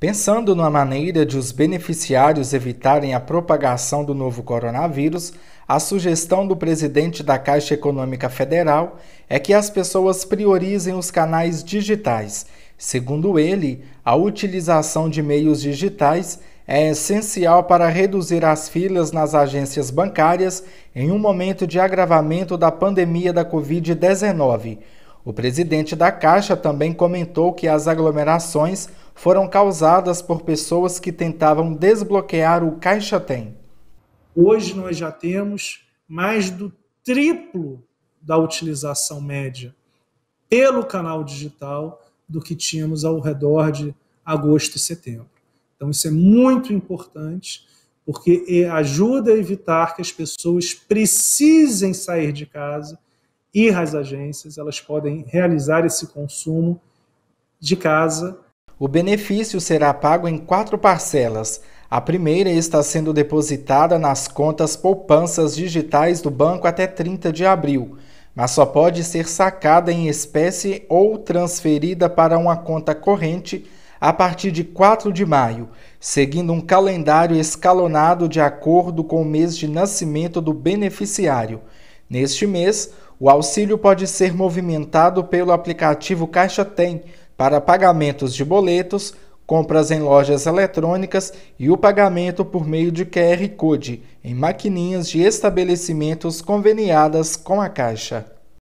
Pensando numa maneira de os beneficiários evitarem a propagação do novo coronavírus, a sugestão do presidente da Caixa Econômica Federal é que as pessoas priorizem os canais digitais. Segundo ele, a utilização de meios digitais é essencial para reduzir as filas nas agências bancárias em um momento de agravamento da pandemia da Covid-19. O presidente da Caixa também comentou que as aglomerações foram causadas por pessoas que tentavam desbloquear o Caixa Tem. Hoje nós já temos mais do triplo da utilização média pelo canal digital do que tínhamos ao redor de agosto e setembro. Então, isso é muito importante, porque ajuda a evitar que as pessoas precisem sair de casa, ir às agências, elas podem realizar esse consumo de casa o benefício será pago em quatro parcelas. A primeira está sendo depositada nas contas poupanças digitais do banco até 30 de abril, mas só pode ser sacada em espécie ou transferida para uma conta corrente a partir de 4 de maio, seguindo um calendário escalonado de acordo com o mês de nascimento do beneficiário. Neste mês, o auxílio pode ser movimentado pelo aplicativo Caixa Tem para pagamentos de boletos, compras em lojas eletrônicas e o pagamento por meio de QR Code em maquininhas de estabelecimentos conveniadas com a Caixa.